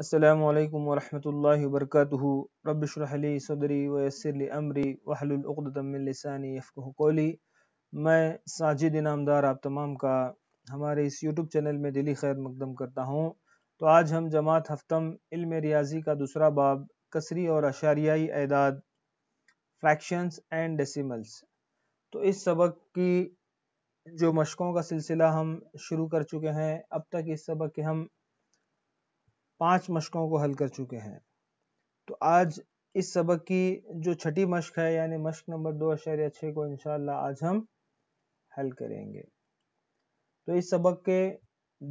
السلام عليكم ورحمة الله وبركاته رب اشرح لي صدري ويسر لي أمري واحلل عقدة من لساني يفقهوا قولي मैं साजिद इनामदार आप तमाम का हमारे इस यूट्यूब चैनल में दिली खैर मकदम करता हूँ तो आज हम जमात हफ्तम इल्म रियाजी का दूसरा बाब कसरी और अशारियाई एदाद फ्रैक्शंस एंड डेसिमल्स तो इस सबक की जो मशक़ों का सिलसिला हम शुरू कर चुके हैं अब तक इस सबक के हम पांच मशकों को हल कर चुके हैं तो आज इस सबक की जो छठी मशक है यानी मशक नंबर दो अशार्य छः को इनशाला आज हम हल करेंगे तो इस सबक के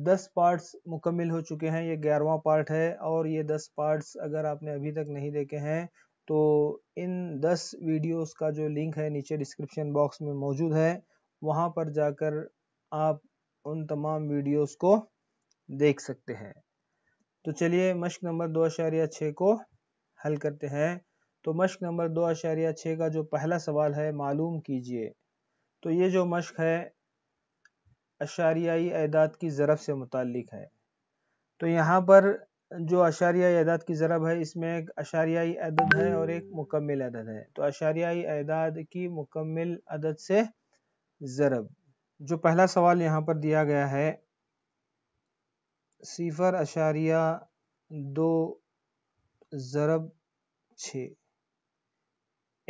दस पार्ट्स मुकम्मल हो चुके हैं ये ग्यारहवा पार्ट है और ये दस पार्ट्स अगर आपने अभी तक नहीं देखे हैं तो इन दस वीडियोस का जो लिंक है नीचे डिस्क्रिप्शन बॉक्स में मौजूद है वहाँ पर जाकर आप उन तमाम वीडियोस को देख सकते हैं तो चलिए मश्क नंबर दो आशारिया छः को हल करते हैं तो मश्क नंबर दो आशारिया छः का जो पहला सवाल है मालूम कीजिए तो ये जो मश्क है अशारियाई अदाद की ज़रब से मुतक है तो यहाँ पर जो अशारियाई अदाद की ज़रब है इसमें एक अशारियाई अदद है और एक मुकम्मल अदद है तो अशारियाई अदाद की मुकम्मल अदद से ज़रब जो पहला सवाल यहाँ पर दिया गया है सिफर अशारिया दो ज़रब छ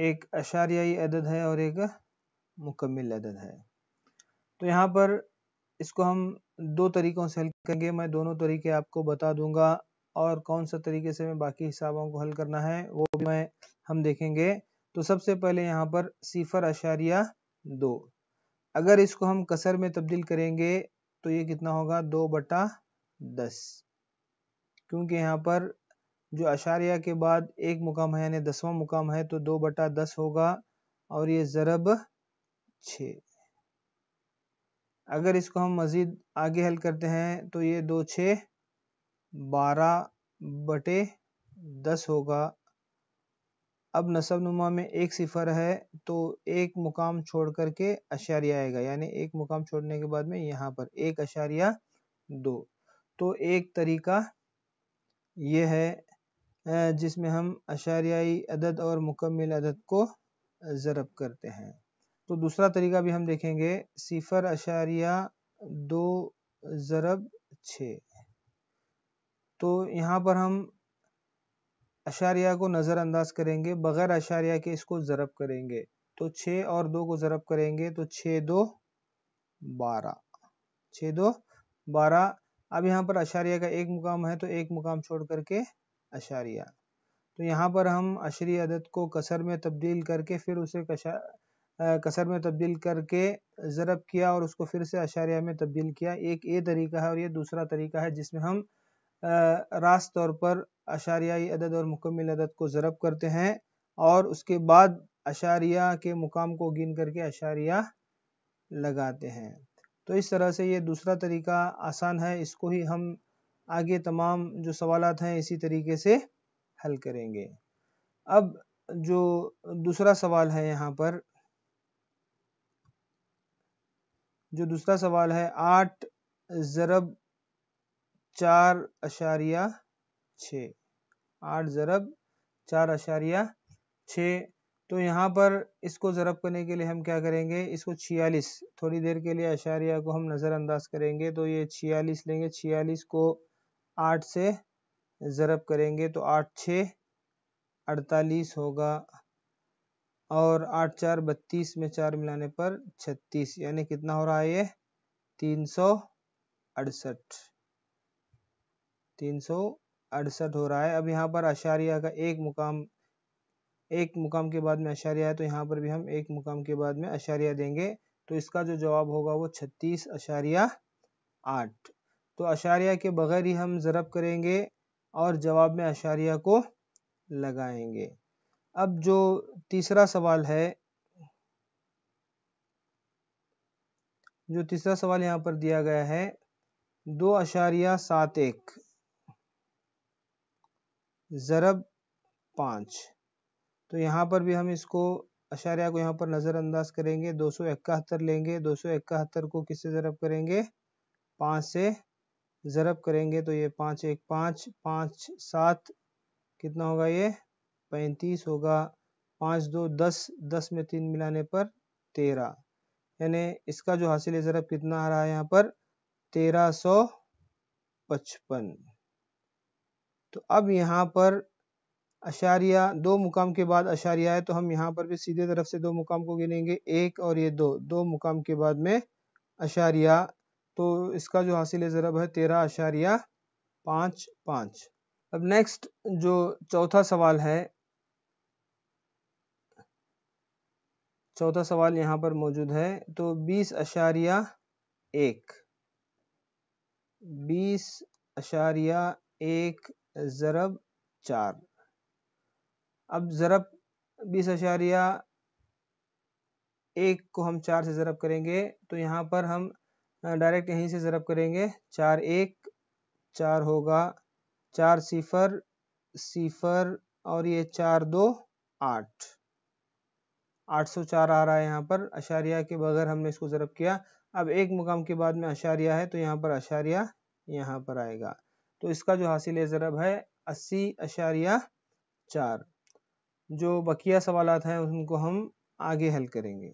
एक अशारियाई अदद है और एक मुकम्मल अदद है तो यहाँ पर इसको हम दो तरीक़ों से हल करेंगे मैं दोनों तरीके आपको बता दूंगा और कौन सा तरीके से मैं बाकी हिसाबों को हल करना है वो भी मैं हम देखेंगे तो सबसे पहले यहाँ पर सिफर अशारिया दो अगर इसको हम कसर में तब्दील करेंगे तो ये कितना होगा दो बटा दस क्योंकि यहाँ पर जो अशारिया के बाद एक मुकाम है यानी दसवां मुकाम है तो दो बटा दस होगा और ये ज़रब छ अगर इसको हम मज़ीद आगे हल करते हैं तो ये दो छ बारह बटे दस होगा अब नसब नुमा में एक सिफर है तो एक मुकाम छोड़ करके अशारिया आएगा यानी एक मुकाम छोड़ने के बाद में यहाँ पर एक अशारिया दो तो एक तरीका यह है जिसमें हम अशारियाई अदद और मुकम्मल अदद को ज़रब करते हैं तो दूसरा तरीका भी हम देखेंगे सिफर अशारिया दो ज़रब छ तो यहाँ पर हम अशारिया को नज़रअंदाज करेंगे बग़ैर अशारिया के इसको ज़रब करेंगे तो छः और दो को ज़रब करेंगे तो छः दो बारह छः दो बारह अब यहाँ पर अशारिया का एक मुकाम है तो एक मुकाम छोड़ करके अशारिया तो यहाँ पर हम अशरी अदद को कसर में तब्दील करके फिर उसे कसर में तब्दील करके ज़रब किया और उसको फिर से अशारिया में तब्दील किया एक ये तरीका है और ये दूसरा तरीका है जिसमें हम रास तौर पर अशारियाई अदद और मुकम्मल अदद को ज़रब करते हैं और उसके बाद अशारिया के मुकाम को गिन करके अशारिया लगाते हैं तो इस तरह से ये दूसरा तरीका आसान है इसको ही हम आगे तमाम जो सवाल हैं इसी तरीके से हल करेंगे अब जो दूसरा सवाल है यहाँ पर जो दूसरा सवाल है आठ ज़रब चार अशारिया छ आठ ज़रब चार अशारिया छः तो यहाँ पर इसको ज़रब करने के लिए हम क्या करेंगे इसको छियालीस थोड़ी देर के लिए अशारिया को हम नज़रअंदाज करेंगे तो ये छियालीस लेंगे छियालीस को आठ से ज़रब करेंगे तो आठ छः अड़तालीस होगा और आठ चार बत्तीस में चार मिलाने पर छत्तीस यानी कितना हो रहा है ये तीन सौ अड़सठ तीन सौ अड़सठ हो रहा है अब यहाँ पर अशारिया का एक मुकाम एक मुकाम के बाद में अशारिया है तो यहाँ पर भी हम एक मुकाम के बाद में अशारिया देंगे तो इसका जो जवाब होगा वो छत्तीस अशारिया आठ तो अशारिया के बगैर ही हम ज़रब करेंगे और जवाब में अशारिया को लगाएंगे अब जो तीसरा सवाल है जो तीसरा सवाल यहाँ पर दिया गया है दो अशारिया सात एक ज़रब पाँच तो यहाँ पर भी हम इसको अशारिया को यहाँ पर नज़रअंदाज करेंगे दो सौ इकहत्तर लेंगे दो सौ इकहत्तर को किससे ज़रब करेंगे पाँच से ज़रब करेंगे तो ये पाँच एक पाँच पाँच सात कितना होगा ये पैंतीस होगा पाँच दो दस दस में तीन मिलाने पर तेरह यानी इसका जो हासिल ज़रब कितना आ रहा है यहाँ पर तेरह सौ पचपन तो अब यहाँ पर अशारिया दो मुकाम के बाद अशारिया है तो हम यहाँ पर भी सीधे तरफ से दो मुकाम को गिनेंगे एक और ये दो दो मुकाम के बाद में अशारिया तो इसका जो हासिल ज़रब है तेरह अशारिया पाँच पाँच अब नेक्स्ट जो चौथा सवाल है चौथा सवाल यहाँ पर मौजूद है तो बीस अशारिया एक बीस अशारिया एक ज़रब चार अब ज़रब बीस अशारिया एक को हम चार से ज़रब करेंगे तो यहाँ पर हम डायरेक्ट यहीं से ज़रब करेंगे चार एक चार होगा चार सिफर सिफर और ये चार दो आठ आठ सौ चार आ रहा है यहाँ पर अशारिया के बगैर हमने इसको ज़रब किया अब एक मुकाम के बाद में अशारिया है तो यहाँ पर अशारिया यहाँ पर आएगा तो इसका जो हासिल ज़रब है अस्सी अशारिया चार जो बकिया सवाल हैं उनको हम आगे हल करेंगे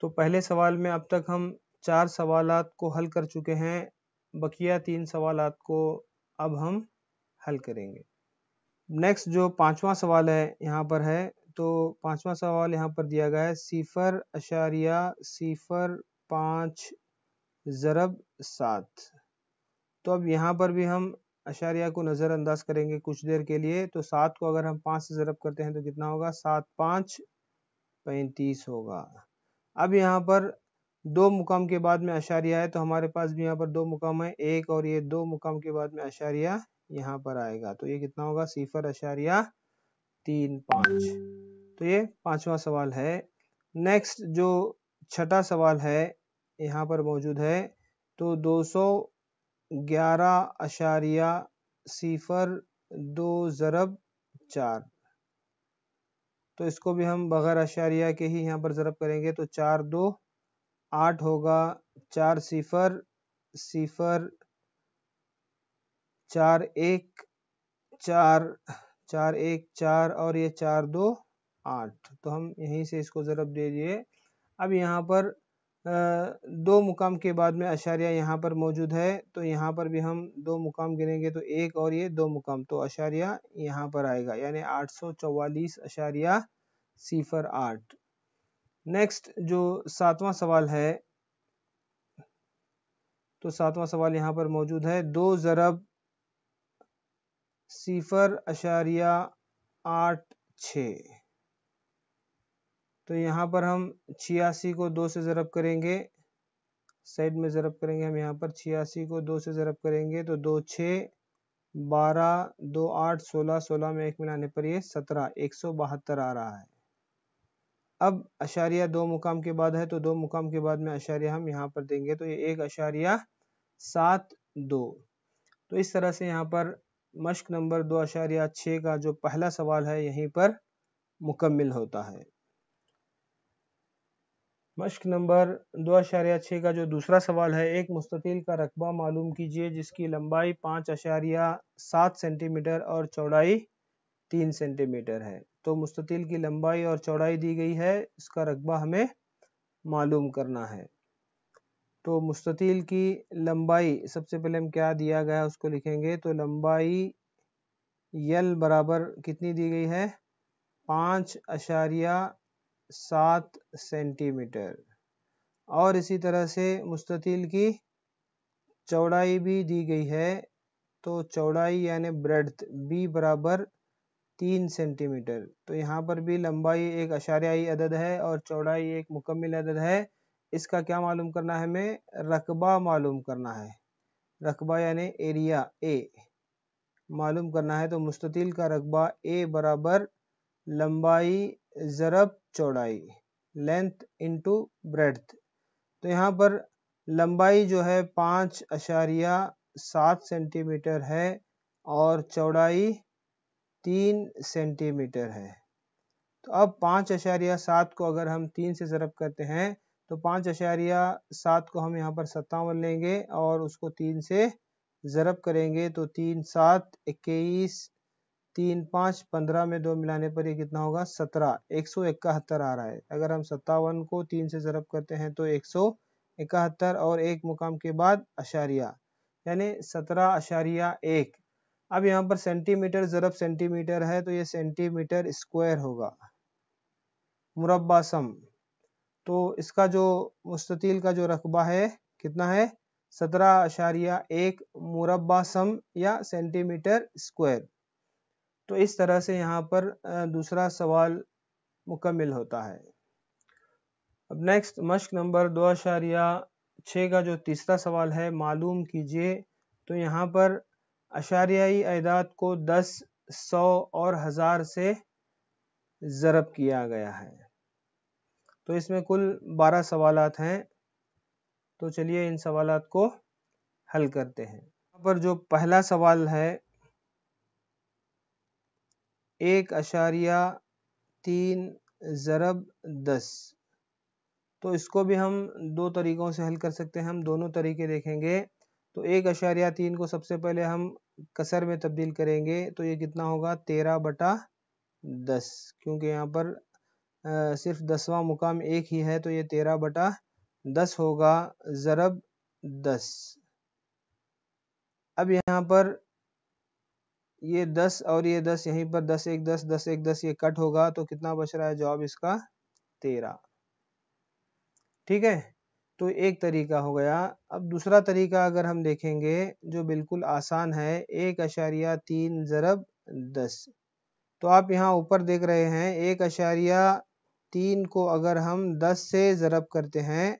तो पहले सवाल में अब तक हम चार सवाल को हल कर चुके हैं बकिया तीन सवाल को अब हम हल करेंगे नेक्स्ट जो पांचवा सवाल है यहाँ पर है तो पांचवा सवाल यहाँ पर दिया गया है सिफर अशारिया सिफर पाँच ज़रब सात तो अब यहाँ पर भी हम अशारिया को नज़रअंदाज करेंगे कुछ देर के लिए तो सात को अगर हम पाँच से ज़रब करते हैं तो कितना होगा सात पाँच पैंतीस होगा अब यहाँ पर दो मुकाम के बाद में अशारिया है तो हमारे पास भी यहाँ पर दो मुकाम है एक और ये दो मुकाम के बाद में अशारिया यहाँ पर आएगा तो ये कितना होगा सिफर अशारिया तीन पाँच तो ये पांचवा सवाल है नेक्स्ट जो छठा सवाल है यहाँ पर मौजूद है तो दो सौ ग्यारह अशारिया सिफर दो ज़रब चार तो इसको भी हम बग़ैर अशारिया के ही यहाँ पर ज़रब करेंगे तो चार दो आठ होगा चार सिफर सिफर चार एक चार चार एक चार और ये चार दो आठ तो हम यहीं से इसको ज़रब दे दिए अब यहाँ पर दो मुकाम के बाद में अशारिया यहाँ पर मौजूद है तो यहाँ पर भी हम दो मुकाम गिनेंगे तो एक और ये दो मुकाम तो अशारिया यहाँ पर आएगा यानी आठ सौ चौवालीस अशारिया सिफर आठ नेक्स्ट जो सातवां सवाल है तो सातवां सवाल यहाँ पर मौजूद है दो ज़रब सिफर अशारिया आठ छः तो यहाँ पर हम छियासी को दो से ज़रब करेंगे साइड में ज़रब करेंगे हम यहाँ पर छियासी को दो से ज़रब करेंगे तो दो छः बारह दो आठ सोलह सोलह में एक मिलाने पर ये सत्रह एक सौ बहत्तर आ रहा है अब अशारिया दो मुकाम के बाद है तो दो मुकाम के बाद में अशारिया हम यहाँ पर देंगे तो ये एक अशारिया सात दो तो इस तरह से यहाँ पर मश्क नंबर दो अशारिया छः का जो पहला सवाल है यहीं पर मुकम्मल होता है मश्क नंबर दो अशारिया छः का जो दूसरा सवाल है एक मुस्ततील का रकबा मालूम कीजिए जिसकी लंबाई पाँच अशारिया सात सेंटीमीटर और चौड़ाई तीन सेंटीमीटर है तो मुस्ततील की लंबाई और चौड़ाई दी गई है इसका रकबा हमें मालूम करना है तो मुस्ततील की लंबाई सबसे पहले हम क्या दिया गया उसको लिखेंगे तो लंबाई यल बराबर कितनी दी गई है पाँच अशारिया सात सेंटीमीटर और इसी तरह से मुस्ततील की चौड़ाई भी दी गई है तो चौड़ाई यानी ब्रेड्थ बी बराबर तीन सेंटीमीटर तो यहाँ पर भी लंबाई एक अशारियाई अदद है और चौड़ाई एक मुकम्मल अदद है इसका क्या मालूम करना है हमें रकबा मालूम करना है रकबा यानी एरिया ए मालूम करना है तो मुस्ततील का रकबा ए बराबर लंबाई ज़रब चौड़ाई लेंथ इंटू ब्रेड तो यहाँ पर लंबाई जो है पाँच अशारिया सात सेंटीमीटर है और चौड़ाई तीन सेंटीमीटर है तो अब पाँच अशारिया सात को अगर हम तीन से ज़रब करते हैं तो पाँच अशारिया सात को हम यहाँ पर सत्तावन लेंगे और उसको तीन से ज़रब करेंगे तो तीन सात इक्कीस तीन पाँच पंद्रह में दो मिलाने पर ये कितना होगा सत्रह एक सौ इकहत्तर आ रहा है अगर हम सत्तावन को तीन से ज़रब करते हैं तो एक सौ इकहत्तर और एक मुकाम के बाद अशारिया यानी सत्रह अशारिया एक अब यहाँ पर सेंटीमीटर ज़रब सेंटीमीटर है तो ये सेंटीमीटर स्क्वायर होगा मुरबा सम तो इसका जो मुस्ततील का जो रकबा है कितना है सत्रह अशारिया एक मुरबा सम या सेंटीमीटर स्क्वायर तो इस तरह से यहाँ पर दूसरा सवाल मुकम्मल होता है अब नेक्स्ट मश्क नंबर दो अशारिया छः का जो तीसरा सवाल है मालूम कीजिए तो यहाँ पर अशारियाई अदाद को दस सौ और हज़ार से ज़रब किया गया है तो इसमें कुल बारह सवालत हैं तो चलिए इन सवालत को हल करते हैं यहाँ पर जो पहला सवाल है एक अशारिया तीन ज़रब दस तो इसको भी हम दो तरीक़ों से हल कर सकते हैं हम दोनों तरीके देखेंगे तो एक अशारिया तीन को सबसे पहले हम कसर में तब्दील करेंगे तो ये कितना होगा तेरह बटा दस क्योंकि यहाँ पर आ, सिर्फ दसवां मुकाम एक ही है तो ये तेरह बटा दस होगा ज़रब दस अब यहाँ पर ये दस और ये दस यहीं पर दस एक दस दस एक दस ये कट होगा तो कितना बच रहा है जॉब इसका तेरह ठीक है तो एक तरीका हो गया अब दूसरा तरीका अगर हम देखेंगे जो बिल्कुल आसान है एक अशारिया तीन ज़रब दस तो आप यहाँ ऊपर देख रहे हैं एक अशारिया तीन को अगर हम दस से ज़रब करते हैं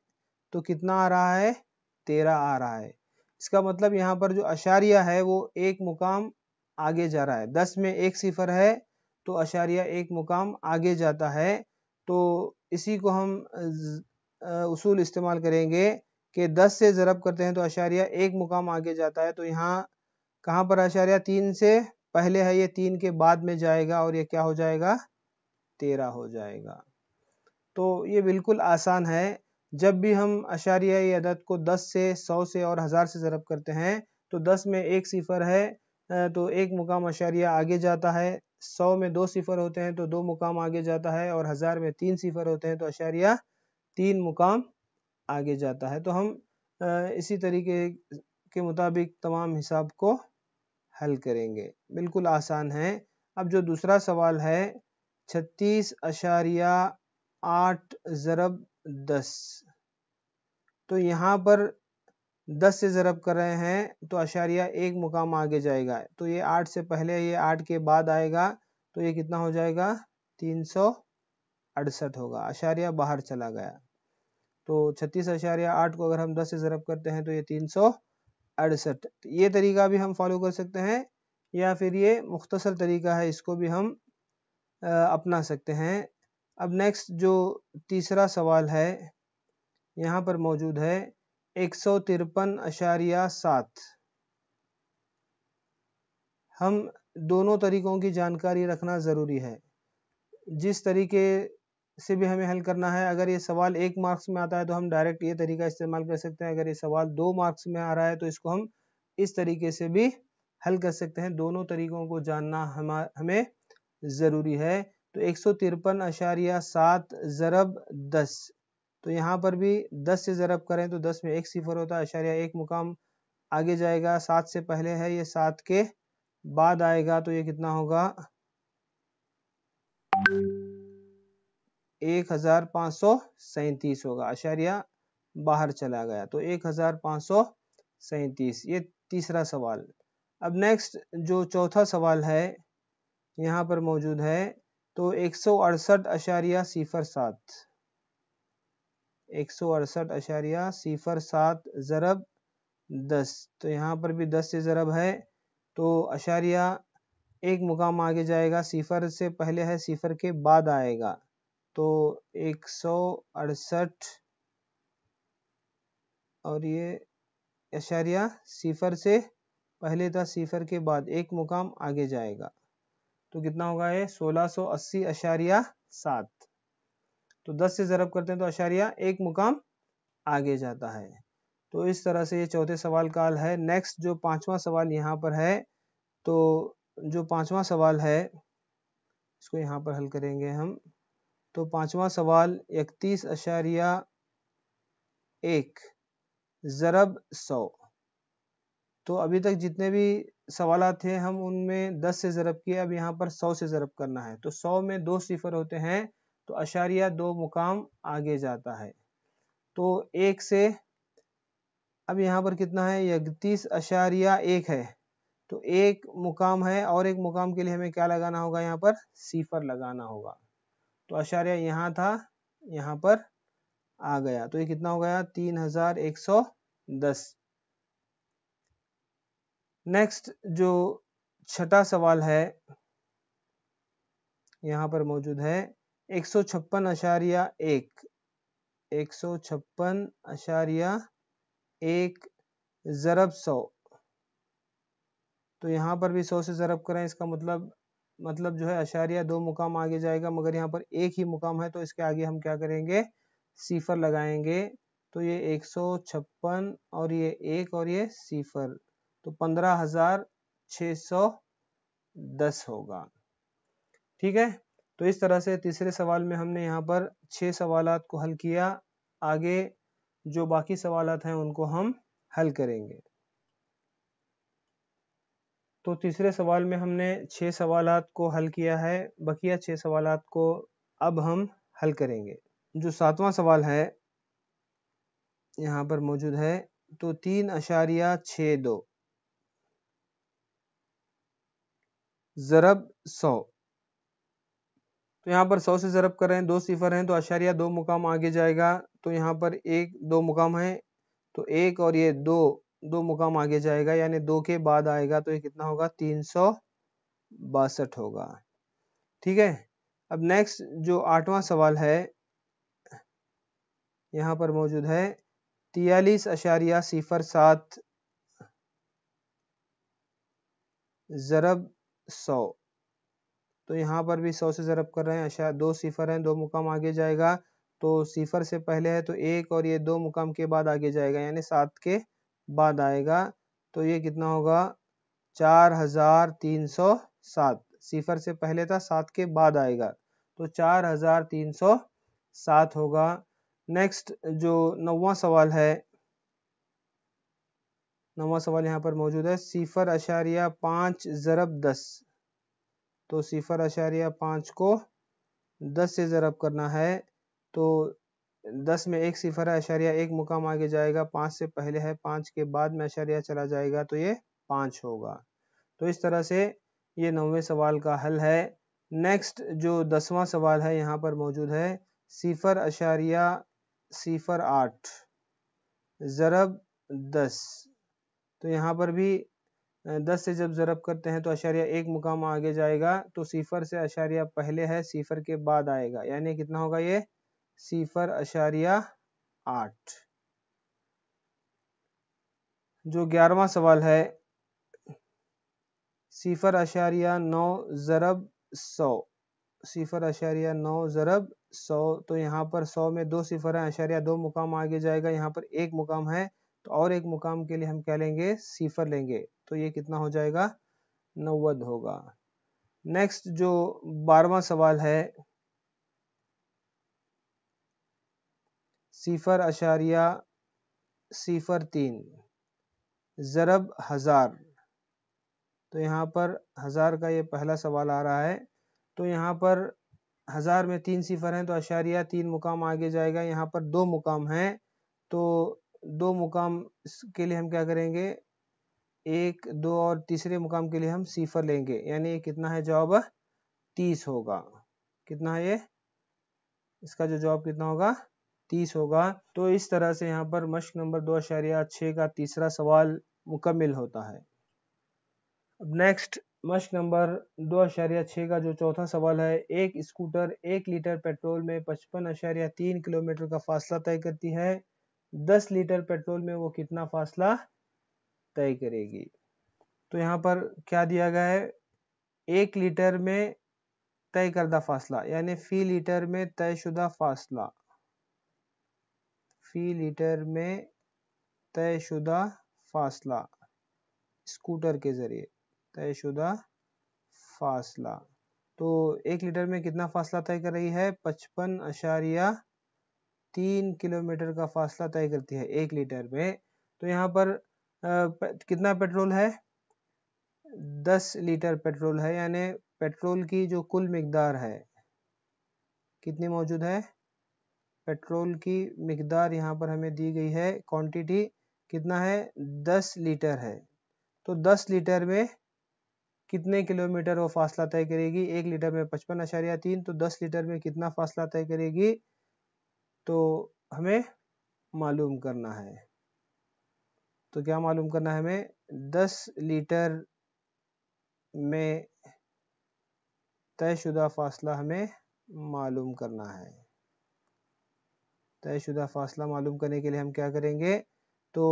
तो कितना आ रहा है तेरह आ रहा है इसका मतलब यहाँ पर जो अशारिया है वो एक मुकाम आगे जा रहा है दस में एक सिफर है तो अशारिया एक मुकाम आगे जाता है तो इसी को हम उसूल इस्तेमाल करेंगे कि दस से ज़रब करते हैं तो अशारिया एक मुकाम आगे जाता है तो यहाँ कहाँ पर अशारिया तीन से पहले है ये तीन के बाद में जाएगा और ये क्या हो जाएगा तेरह हो जाएगा तो ये बिल्कुल आसान है जब भी हम अशारिया अदद को दस से सौ से और हज़ार से ज़रब करते हैं तो दस में एक सिफर है तो एक मुकाम अशारिया आगे जाता है सौ में दो सिफर होते हैं तो दो मुकाम आगे जाता है और हज़ार में तीन सिफर होते हैं तो अशारिया तीन मुकाम आगे जाता है तो हम इसी तरीके के मुताबिक तमाम हिसाब को हल करेंगे बिल्कुल आसान है अब जो दूसरा सवाल है छत्तीस अशारिया आठ ज़रब दस तो यहाँ पर दस से ज़रब कर रहे हैं तो अशारिया एक मुकाम आगे जाएगा तो ये आठ से पहले ये आठ के बाद आएगा तो ये कितना हो जाएगा तीन सौ अड़सठ होगा अशारिया बाहर चला गया तो छत्तीस अशारिया आठ को अगर हम दस से ज़रब करते हैं तो ये तीन सौ अड़सठ तो ये तरीका भी हम फॉलो कर सकते हैं या फिर ये मुख्तसर तरीका है इसको भी हम अपना सकते हैं अब नेक्स्ट जो तीसरा सवाल है यहाँ पर मौजूद है एक सौ तिरपन अशारिया सात हम दोनों तरीक़ों की जानकारी रखना ज़रूरी है जिस तरीके से भी हमें हल करना है अगर ये सवाल एक मार्क्स में आता है तो हम डायरेक्ट ये तरीका इस्तेमाल कर सकते हैं अगर ये सवाल दो मार्क्स में आ रहा है तो इसको हम इस तरीके से भी हल कर सकते हैं दोनों तरीक़ों को जानना हम हमें ज़रूरी है तो एक सौ तिरपन अशारिया सात ज़रब दस तो यहाँ पर भी दस से ज़रब करें तो दस में एक सिफर होता है अशारिया एक मुकाम आगे जाएगा सात से पहले है ये सात के बाद आएगा तो ये कितना होगा एक हजार पांच सौ सैतीस होगा अशारिया बाहर चला गया तो एक हजार पांच सौ सैतीस ये तीसरा सवाल अब नेक्स्ट जो चौथा सवाल है यहाँ पर मौजूद है तो एक सौ अड़सठ अशारिया सिफर सात एक सौ अड़सठ अशारिया सिफर सात ज़रब दस तो यहाँ पर भी दस से ज़रब है तो अशारिया एक मुकाम आगे जाएगा सिफर से पहले है सिफर के बाद आएगा तो एक सौ अड़सठ और ये अशारिया सिफर से पहले था सिफर के बाद एक मुकाम आगे जाएगा तो कितना होगा ये सोलह सौ अस्सी अशारिया सात तो दस से ज़रब करते हैं तो अशारिया एक मुकाम आगे जाता है तो इस तरह से ये चौथे सवाल का हल है नेक्स्ट जो पांचवा सवाल यहाँ पर है तो जो पांचवा सवाल है इसको यहाँ पर हल करेंगे हम तो पांचवा सवाल इकतीस अशारिया एक ज़रब सौ तो अभी तक जितने भी सवाल थे हम उनमें दस से ज़रब किए अब यहाँ पर सौ से ज़रब करना है तो सौ में दो सिफर होते हैं तो अशारिया दो मुकाम आगे जाता है तो एक से अब यहाँ पर कितना है इकतीस अशारिया एक है तो एक मुकाम है और एक मुकाम के लिए हमें क्या लगाना होगा यहाँ पर सिफर लगाना होगा तो अशारिया यहाँ था यहाँ पर आ गया तो ये कितना हो गया तीन हजार एक सौ दस नेक्स्ट जो छठा सवाल है यहाँ पर मौजूद है एक सौ छप्पन अशारिया एक एक सौ छप्पन अशारिया एक ज़रब सौ तो यहाँ पर भी सौ से ज़रब करें इसका मतलब मतलब जो है अशारिया दो मुकाम आगे जाएगा मगर यहाँ पर एक ही मुकाम है तो इसके आगे हम क्या करेंगे सीफर लगाएंगे तो ये एक सौ छप्पन और ये एक और ये सीफर तो पंद्रह हजार छ सौ दस होगा ठीक है तो इस तरह से तीसरे सवाल में हमने यहाँ पर छः सवाल को हल किया आगे जो बाकी सवाल हैं उनको हम हल करेंगे तो तीसरे सवाल में हमने छः सवाल को हल किया है बकिया छः सवाल को अब हम हल करेंगे जो सातवां सवाल है यहाँ पर मौजूद है तो तीन अशारिया छः दो ज़रब सौ तो यहाँ पर सौ से ज़रब कर रहे हैं दो सिफर हैं तो अशारिया दो मुकाम आगे जाएगा तो यहाँ पर एक दो मुकाम है तो एक और ये दो दो मुकाम आगे जाएगा यानी दो के बाद आएगा तो ये कितना होगा तीन सौ बासठ होगा ठीक है अब नेक्स्ट जो आठवां सवाल है यहाँ पर मौजूद है तियालीस अशारिया सिफर सात ज़रब सौ तो यहाँ पर भी सौ से ज़रब कर रहे हैं शायद दो सिफर हैं दो मुकाम आगे जाएगा तो सिफर से पहले है तो एक और ये दो मुकाम के बाद आगे जाएगा यानी सात के बाद आएगा तो ये कितना होगा चार हज़ार तीन सौ सात सिफर से पहले था सात के बाद आएगा तो चार हज़ार तीन सौ सात होगा नेक्स्ट जो नवा सवाल है नवा सवाल यहाँ पर मौजूद है सिफर अशारिया पाँच ज़रब दस तो सिफर अशारिया पाँच को दस से ज़रब करना है तो दस में एक सिफर है अशारिया एक मुकाम आगे जाएगा पाँच से पहले है पाँच के बाद में अशारिया चला जाएगा तो ये पाँच होगा तो इस तरह से ये नौवें सवाल का हल है नेक्स्ट जो दसवां सवाल है यहाँ पर मौजूद है सिफर अशारिया सिफर आठ ज़रब दस तो यहाँ पर भी दस से जब ज़रब करते हैं तो अशारिया एक मुकाम आगे जाएगा तो सिफर से अशारिया पहले है सिफर के बाद आएगा यानी कितना होगा ये सिफर अशारिया आठ जो ग्यारहवा सवाल है सिफर अशारिया नौ ज़रब सौ सिफर अशारिया नौ ज़रब सौ तो यहाँ पर सौ में दो सिफर है अशारिया दो मुकाम आगे जाएगा यहाँ पर एक मुकाम है तो और एक मुकाम के लिए हम क्या लेंगे सिफर लेंगे तो ये कितना हो जाएगा नवद होगा नेक्स्ट जो बारवा सवाल है सिफर अशारिया सिफर तीन ज़रब हज़ार तो यहाँ पर हज़ार का ये पहला सवाल आ रहा है तो यहाँ पर हज़ार में तीन सिफर हैं तो अशारिया तीन मुकाम आगे जाएगा यहाँ पर दो मुकाम हैं तो दो मुकाम के लिए हम क्या करेंगे एक दो और तीसरे मुकाम के लिए हम सिफर लेंगे यानी कितना है जॉब तीस होगा कितना है ये इसका जो जॉब कितना होगा तीस होगा तो इस तरह से यहाँ पर मश्क नंबर दो अशारिया छः का तीसरा सवाल मुकम्मल होता है अब नेक्स्ट मश्क नंबर दो अशारिया छः का जो चौथा सवाल है एक स्कूटर एक लीटर पेट्रोल में पचपन अशारिया तीन किलोमीटर का फासला तय करती है दस लीटर पेट्रोल में वो कितना फासला तय करेगी तो यहाँ पर क्या दिया गया है एक लीटर में तय करदा फासला यानी फी लीटर में तयशुदा फासला फी लीटर में तयशुदा फासला स्कूटर के ज़रिए तयशुदा फासला तो एक लीटर में कितना फासला तय कर रही है पचपन अशारिया तीन किलोमीटर का फासला तय करती है एक लीटर में तो यहाँ पर आ, कितना पेट्रोल है दस लीटर पेट्रोल है यानी पेट्रोल की जो कुल मकदार है कितनी मौजूद है पेट्रोल की मकदार यहाँ पर हमें दी गई है क्वांटिटी कितना है दस लीटर है तो दस लीटर में कितने किलोमीटर वो फासला तय करेगी एक लीटर में पचपन अशारिया तीन तो दस लीटर में कितना फासला तय करेगी तो हमें मालूम करना है तो क्या मालूम करना है हमें 10 लीटर में तयशुदा फासला हमें मालूम करना है तयशुदा फासला मालूम करने के लिए हम क्या करेंगे तो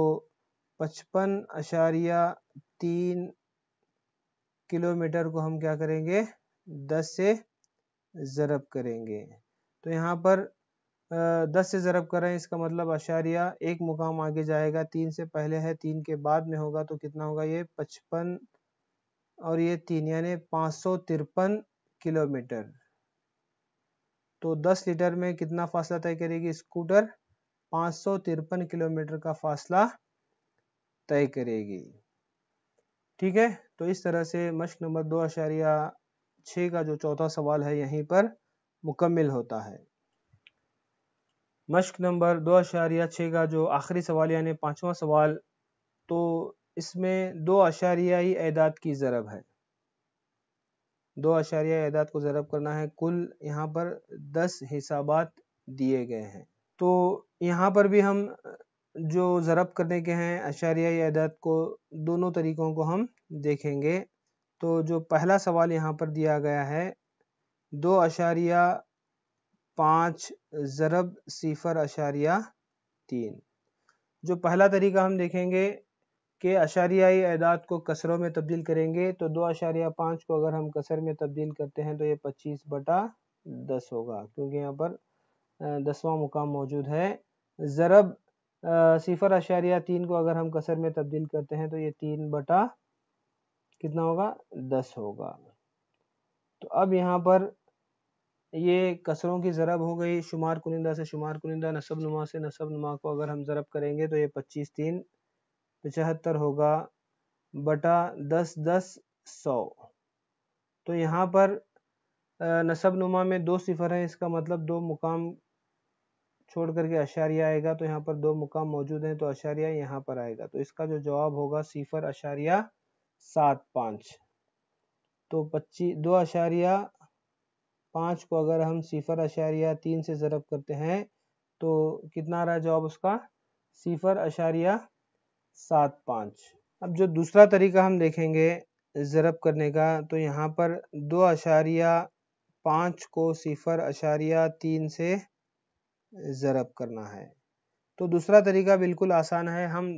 पचपन अशारिया तीन किलोमीटर को हम क्या करेंगे 10 से ज़रब करेंगे तो यहाँ पर दस से ज़रब करें इसका मतलब अशारिया एक मुकाम आगे जाएगा तीन से पहले है तीन के बाद में होगा तो कितना होगा ये पचपन और ये तीन यानी पाँच सौ तिरपन किलोमीटर तो दस लीटर में कितना फासला तय करेगी स्कूटर पाँच सौ तिरपन किलोमीटर का फासला तय करेगी ठीक है तो इस तरह से मश्क नंबर दो अशारिया छः का जो चौथा सवाल है यहीं पर मुकम्मल होता है मश्क नंबर दो अशारिया छः का जो आखिरी सवाल यानी पाँचवा सवाल तो इसमें दो अशारियाई अदाद की ज़रब है दो अशारिया अदाद को ज़रब करना है कुल यहाँ पर दस हिसाबात दिए गए हैं तो यहाँ पर भी हम जो ज़रब करने के हैं अशारियाई अदाद को दोनों तरीक़ों को हम देखेंगे तो जो पहला सवाल यहाँ पर दिया गया है दो अशारिया पाँच ज़रब सिफर अशारिया तीन जो पहला तरीका हम देखेंगे कि अशारियाई अदाद को कसरों में तब्दील करेंगे तो दो अशारिया पाँच को अगर हम कसर में तब्दील करते हैं तो ये पच्चीस बटा दस होगा क्योंकि यहाँ पर दसवां मुकाम मौजूद है ज़रब सिफर अशारिया तीन को अगर हम कसर में तब्दील करते हैं तो ये तीन बटा कितना होगा दस होगा तो अब यहाँ पर ये कसरों की ज़रब हो गई शुमार कुनिंदा से शुमार कुनिंदा नसब नुमा से नसब नुमा को अगर हम ज़रब करेंगे तो ये पच्चीस तीन पचहत्तर होगा बटा दस दस सौ तो यहाँ पर नसब नुमा में दो सिफर हैं इसका मतलब दो मुकाम छोड़ करके अशारिया आएगा तो यहाँ पर दो मुकाम मौजूद हैं तो अशारिया यहाँ पर आएगा तो इसका जो जवाब होगा सिफर अशारिया सात पाँच तो पच्चीस दो अशारिया पाँच को अगर हम सिफर अशारिया तीन से ज़रब करते हैं तो कितना आ रहा है जवाब उसका सिफर अशारिया सात पाँच अब जो दूसरा तरीका हम देखेंगे ज़रब करने का तो यहाँ पर दो अशारिया पाँच को सिफर अशारिया तीन से ज़रब करना है तो दूसरा तरीका बिल्कुल आसान है हम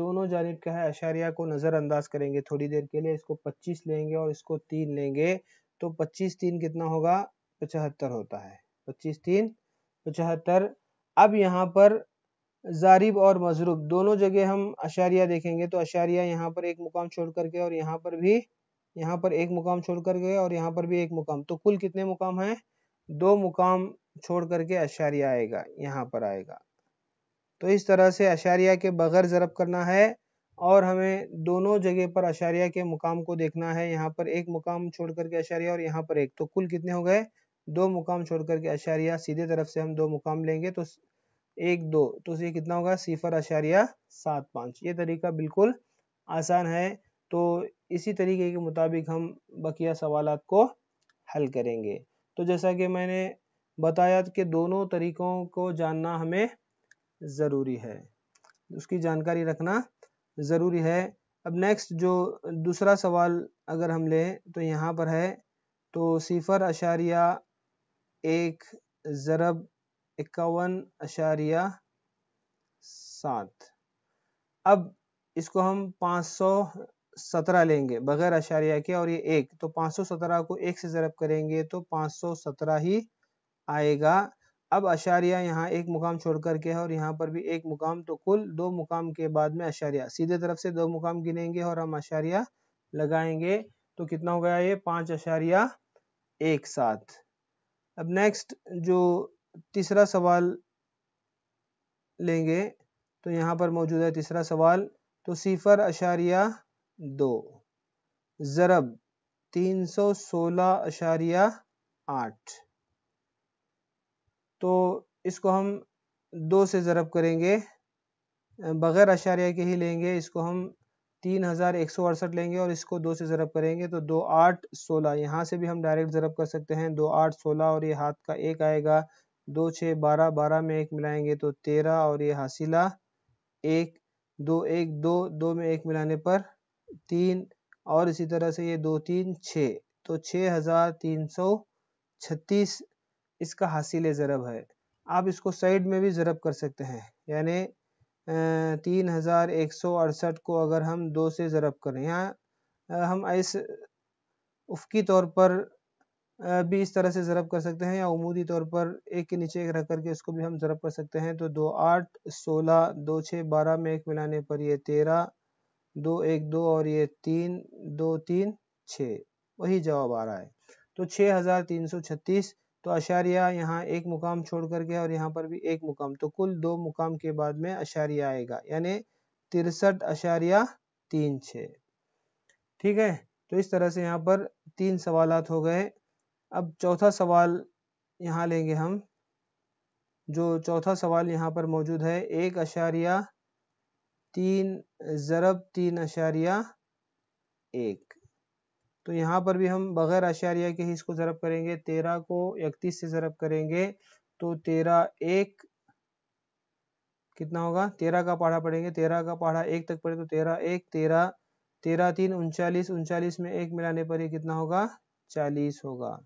दोनों जानब का है अशारिया को नज़रअंदाज करेंगे थोड़ी देर के लिए इसको 25 लेंगे और इसको 3 लेंगे तो 25 तीन कितना होगा पचहत्तर होता है पच्चीस तीन पचहत्तर अब यहाँ पर जारिब और मजरूब दोनों जगह हम अशारिया देखेंगे तो अशारिया यहाँ पर एक मुकाम छोड़ करके और यहाँ पर भी यहाँ पर एक मुकाम छोड़ करके और यहाँ पर भी एक मुकाम तो कुल कितने मुकाम हैं दो मुकाम छोड़ करके अशारिया आएगा यहाँ पर आएगा तो इस तरह से अशारिया के बगैर ज़रब करना है और हमें दोनों जगह पर अशारिया के मुकाम को देखना है यहाँ पर एक मुकाम छोड़ करके अशारिया और यहाँ पर एक तो कुल कितने हो गए दो मुकाम छोड़ करके अशारिया सीधे तरफ से हम दो मुकाम लेंगे तो एक दो तो ये कितना होगा सिफर अशारिया सात पाँच ये तरीका बिल्कुल आसान है तो इसी तरीके के मुताबिक हम बकिया सवाल को हल करेंगे तो जैसा कि मैंने बताया कि दोनों तरीकों को जानना हमें ज़रूरी है उसकी जानकारी रखना ज़रूरी है अब नेक्स्ट जो दूसरा सवाल अगर हम लें तो यहाँ पर है तो सिफर अशारिया एक ज़रब इक्यावन अशारिया सात अब इसको हम पाँच सौ सत्रह लेंगे बगैर अशारिया के और ये एक तो पाँच सौ सत्रह को एक से ज़रब करेंगे तो पाँच सौ सत्रह ही आएगा अब अशारिया यहाँ एक मुकाम छोड़ करके है और यहाँ पर भी एक मुकाम तो कुल दो मुकाम के बाद में अशारिया सीधे तरफ से दो मुकाम गिनेंगे और हम अशारिया लगाएंगे तो कितना हो गया ये पाँच अशारिया एक साथ अब नेक्स्ट जो तीसरा सवाल लेंगे तो यहाँ पर मौजूद है तीसरा सवाल तो सिफर अशारिया दो ज़रब तीन सौ सोलह अशारिया आठ तो इसको हम दो से ज़रब करेंगे बग़ैर अशारिया के ही लेंगे इसको हम तीन हज़ार एक सौ अड़सठ लेंगे और इसको दो से ज़रब करेंगे तो दो आठ सोलह यहाँ से भी हम डायरेक्ट ज़रब कर सकते हैं दो आठ सोलह और ये हाथ का एक आएगा दो छः बारह बारह में एक मिलाएंगे तो तेरह और ये हासिला एक दो एक दो दो में एक मिलाने पर तीन और इसी तरह से ये दो तीन छः तो छः हज़ार तीन सौ छत्तीस इसका हासिल ज़रब है आप इसको साइड में भी ज़रब कर सकते हैं यानी तीन हज़ार एक सौ अड़सठ को अगर हम दो से ज़रब करें यहाँ हम इस उफकी तौर पर भी इस तरह से ज़रब कर सकते हैं या उमूदी तौर पर एक के नीचे एक रख करके इसको भी हम ज़रब कर सकते हैं तो दो आठ सोलह दो छः बारह में एक मिलाने पर ये तेरह दो एक दो और ये तीन दो तीन छः वही जवाब आ रहा है तो छः हज़ार तीन सौ छत्तीस तो अशारिया यहाँ एक मुकाम छोड़ कर गया और यहाँ पर भी एक मुकाम तो कुल दो मुकाम के बाद में अशारिया आएगा यानी तिरसठ अशारिया तीन छ ठीक है तो इस तरह से यहाँ पर तीन सवालत हो गए अब चौथा सवाल यहाँ लेंगे हम जो चौथा सवाल यहाँ पर मौजूद है एक अशारिया तीन ज़रब तीन अशारिया एक तो यहाँ पर भी हम बगैर आशारिया के ही इसको ज़रब करेंगे तेरह को इकतीस से ज़रब करेंगे तो तेरह एक कितना होगा तेरह का पहाड़ा पढ़ेंगे तेरह का पहाड़ा एक तक पढ़े तो तेरह एक तेरह तेरह तीन उनचालीस उनचालीस में एक मिलाने पर ये कितना होगा चालीस होगा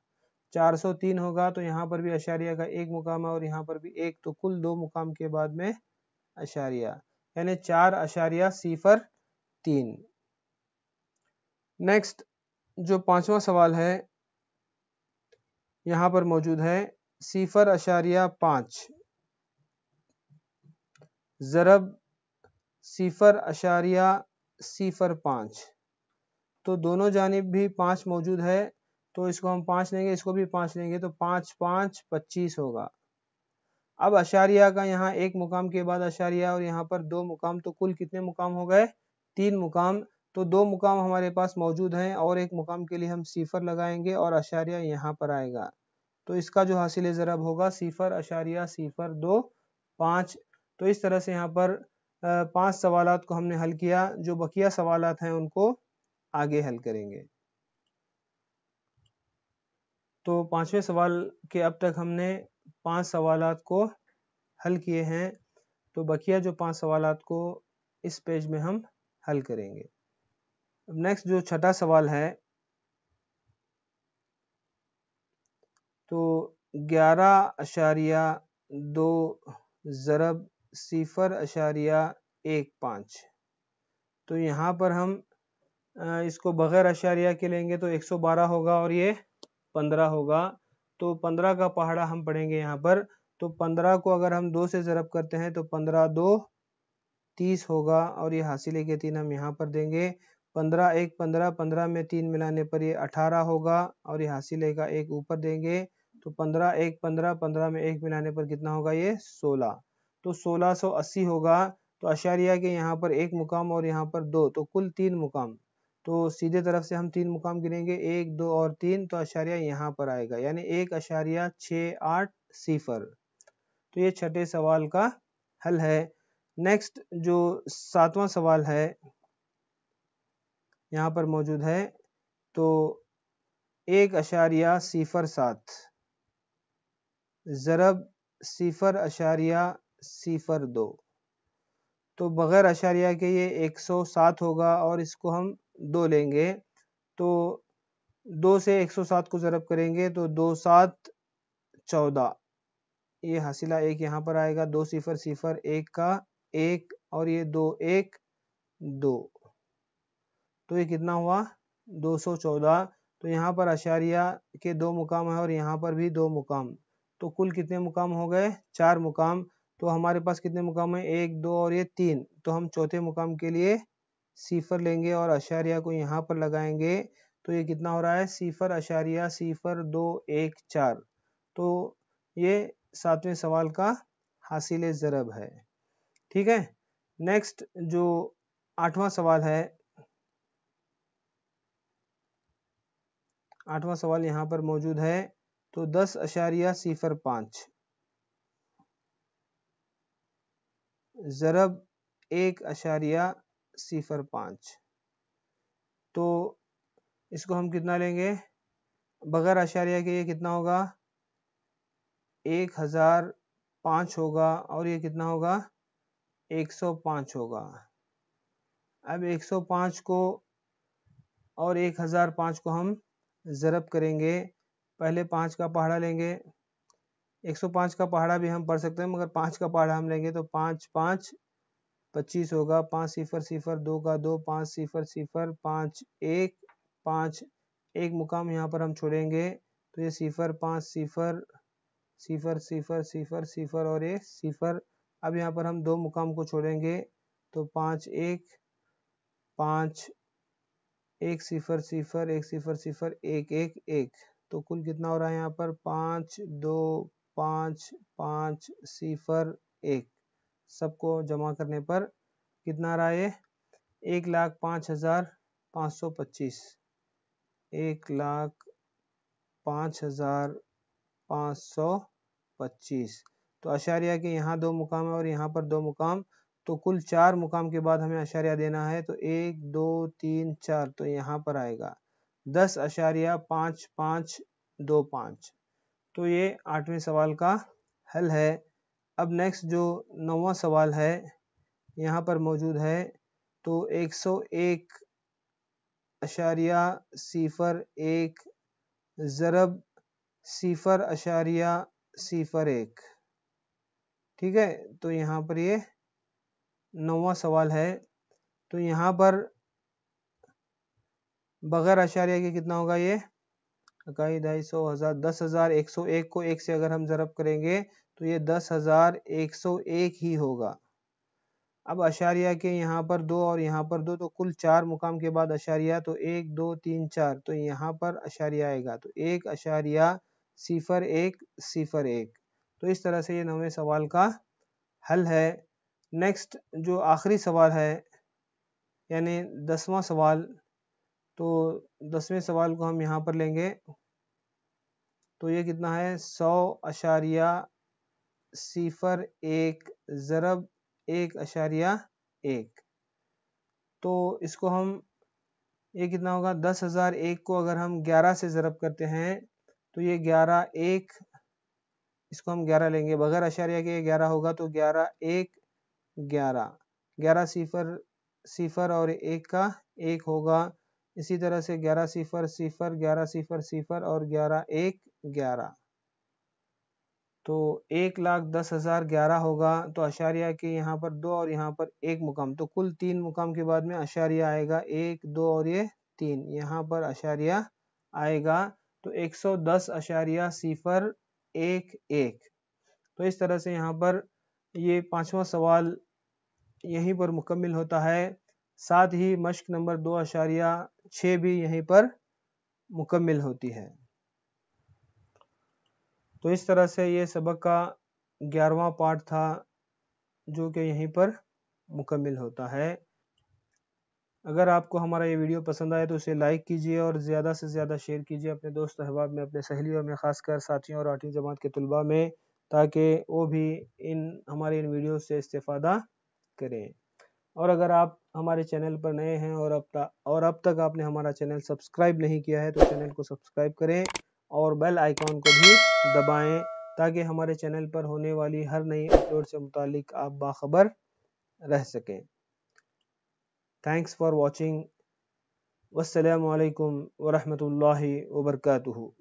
चार सौ तीन होगा तो यहाँ पर भी अशारिया का एक मुकाम है और यहाँ पर भी एक तो कुल दो मुकाम के बाद में अशारिया यानी चार अशारिया सिफर तीन नेक्स्ट जो पांचवा सवाल है यहाँ पर मौजूद है सिफर अशारिया पांच ज़रब सिफर अशारिया सिफर पांच तो दोनों जानब भी पांच मौजूद है तो इसको हम पांच लेंगे इसको भी पांच लेंगे तो पांच पांच पच्चीस होगा अब अशारिया का यहाँ एक मुकाम के बाद अशारिया और यहाँ पर दो मुकाम तो कुल कितने मुकाम हो गए तीन मुकाम तो दो मुकाम हमारे पास मौजूद हैं और एक मुकाम के लिए हम सीफ़र लगाएंगे और अशारिया यहाँ पर आएगा तो इसका जो हासिल ज़रब होगा सीफ़र अशारिया सीफ़र दो पाँच तो इस तरह से यहाँ पर पांच सवाल को हमने हल किया जो बकिया सवाल हैं उनको आगे हल करेंगे तो पांचवें सवाल के अब तक हमने पांच सवाल को हल किए हैं तो बकिया जो पांच सवाल को इस पेज में हम हल करेंगे नेक्स्ट जो छठा सवाल है तो ग्यारह अशारिया दो ज़रब सिफर अशारिया एक पाँच तो यहाँ पर हम इसको बग़ैर अशारिया के लेंगे तो 112 होगा और ये 15 होगा तो 15 का पहाड़ा हम पढ़ेंगे यहाँ पर तो 15 को अगर हम दो से ज़रब करते हैं तो 15 दो 30 होगा और ये हासिल के तीन हम यहाँ पर देंगे पंद्रह एक पंद्रह पंद्रह में तीन मिलाने पर ये अठारह होगा और यहाँ से लेगा एक ऊपर देंगे तो पंद्रह एक पंद्रह पंद्रह में एक मिलाने पर कितना होगा ये सोलह तो सोलह सौ अस्सी होगा तो अशारिया के यहाँ पर एक मुकाम और यहाँ पर दो तो कुल तीन मुकाम तो सीधे तरफ से हम तीन मुकाम गिनेंगे एक दो और तीन तो अशारिया यहाँ पर आएगा यानी एक अशारिया छ आठ सिफर तो ये छठे सवाल का हल है नेक्स्ट जो सातवां सवाल है यहाँ पर मौजूद है तो एक अशारिया सिफर सात ज़रब सिफर अशारिया सिफर दो तो बग़ैर अशारिया के ये एक सौ सात होगा और इसको हम दो लेंगे तो दो से एक सौ सात को ज़रब करेंगे तो दो सात चौदह ये हसिला एक यहाँ पर आएगा दो सिफर सिफर एक का एक और ये दो एक दो तो ये कितना हुआ 214 तो यहाँ पर अशारिया के दो मुकाम है और यहाँ पर भी दो मुकाम तो कुल कितने मुकाम हो गए चार मुकाम तो हमारे पास कितने मुकाम है एक दो और ये तीन तो हम चौथे मुकाम के लिए सीफर लेंगे और अशारिया को यहाँ पर लगाएंगे तो ये कितना हो रहा है सीफर अशारिया सीफर दो एक चार तो ये सातवें सवाल का हासिल ज़रब है ठीक है नेक्स्ट जो आठवां सवाल है आठवां सवाल यहाँ पर मौजूद है तो दस अशारिया सिफर पाँच ज़रब एक अशारिया सिफर पाँच तो इसको हम कितना लेंगे बगैर अशारिया के ये कितना होगा एक हज़ार पाँच होगा और ये कितना होगा एक सौ पाँच होगा अब एक सौ पाँच को और एक हज़ार पाँच को हम ज़रब करेंगे पहले पाँच का पहाड़ा लेंगे एक सौ पाँच का पहाड़ा भी हम पढ़ सकते हैं मगर पाँच का पहाड़ा हम लेंगे तो पाँच पाँच पच्चीस होगा पाँच सिफर सिफर दो का दो पाँच सिफर सिफर पाँच एक पाँच एक मुकाम यहाँ पर हम छोड़ेंगे तो ये सिफर पाँच सिफर सिफर सिफर सिफर सिफर और ये सिफर अब यहाँ पर हम दो मुकाम को छोड़ेंगे तो पाँच एक पाँच एक सिफर सिफर एक सिफर सिफर एक एक एक तो कुल कितना हो रहा है यहाँ पर पाँच दो पाँच पाँच सिफर एक सबको जमा करने पर कितना रहा है एक लाख पाँच हज़ार पाँच सौ पच्चीस एक लाख पाँच हज़ार पाँच सौ पच्चीस तो आशार्य के यहाँ दो मुकाम है और यहाँ पर दो मुकाम तो कुल चार मुकाम के बाद हमें अशारिया देना है तो एक दो तीन चार तो यहाँ पर आएगा दस अशारिया पाँच पाँच दो पाँच तो ये आठवें सवाल का हल है अब नेक्स्ट जो नवा सवाल है यहाँ पर मौजूद है तो एक सौ एक अशारिया सिफर एक ज़रब सिफर अशारिया सिफर एक ठीक है तो यहाँ पर ये नौवा सवाल है तो यहाँ पर बगैर आशारिया के कितना होगा ये अकाई ढाई सौ हज़ार दस हज़ार एक सौ एक को एक से अगर हम ज़रब करेंगे तो ये दस हज़ार एक सौ एक ही होगा अब अशारिया के यहाँ पर दो और यहाँ पर दो तो कुल चार मुकाम के बाद अशारिया तो एक दो तीन चार तो यहाँ पर अशारिया आएगा तो एक अशारिया सिफर एक सिफर एक तो इस तरह से ये नवे सवाल का हल है नेक्स्ट जो आखिरी सवाल है यानी दसवां सवाल तो दसवें सवाल को हम यहाँ पर लेंगे तो ये कितना है सौ अशारिया सिफर एक ज़रब एक अशारिया एक तो इसको हम ये कितना होगा दस हज़ार एक को अगर हम ग्यारह से ज़रब करते हैं तो ये ग्यारह एक इसको हम ग्यारह लेंगे बगैर अशारिया के ग्यारह होगा तो ग्यारह एक ग्यारह ग्यारह सिफर सिफर और एक का एक होगा इसी तरह से ग्यारह सिफर सिफर ग्यारह सिफर सिफर और ग्यारह एक ग्यारह तो एक लाख दस हज़ार ग्यारह होगा तो अशारिया के यहाँ पर दो और यहाँ पर एक मुकाम तो कुल तीन मुकाम के बाद में अशारिया आएगा एक दो और ये तीन यहाँ पर अशारिया आएगा तो एक सौ दस अशारिया सिफर एक एक तो इस तरह से यहाँ पर ये पांचवा सवाल यहीं पर मुकम्मल होता है साथ ही मश्क नंबर दो अशारिया छः भी यहीं पर मुकम्मल होती है तो इस तरह से ये सबक का ग्यारहवा पार्ट था जो कि यहीं पर मुकम्मल होता है अगर आपको हमारा ये वीडियो पसंद आए तो उसे लाइक कीजिए और ज़्यादा से ज़्यादा शेयर कीजिए अपने दोस्त अहबाब में अपने सहेलियों में ख़ासकर साथियों और आठवीं जमात के तलबा में ताकि वो भी इन हमारे इन वीडियो से इस्तेफ़ादा करें और अगर आप हमारे चैनल पर नए हैं और अब तक और अब तक आपने हमारा चैनल सब्सक्राइब नहीं किया है तो चैनल को सब्सक्राइब करें और बेल आइकॉन को भी दबाएं ताकि हमारे चैनल पर होने वाली हर नई अपलोड से मुतालिक आप बाखबर रह सकें थैंक्स फॉर वॉचिंग वालेकुम वरहमतुल्लाहि वबरकatuhu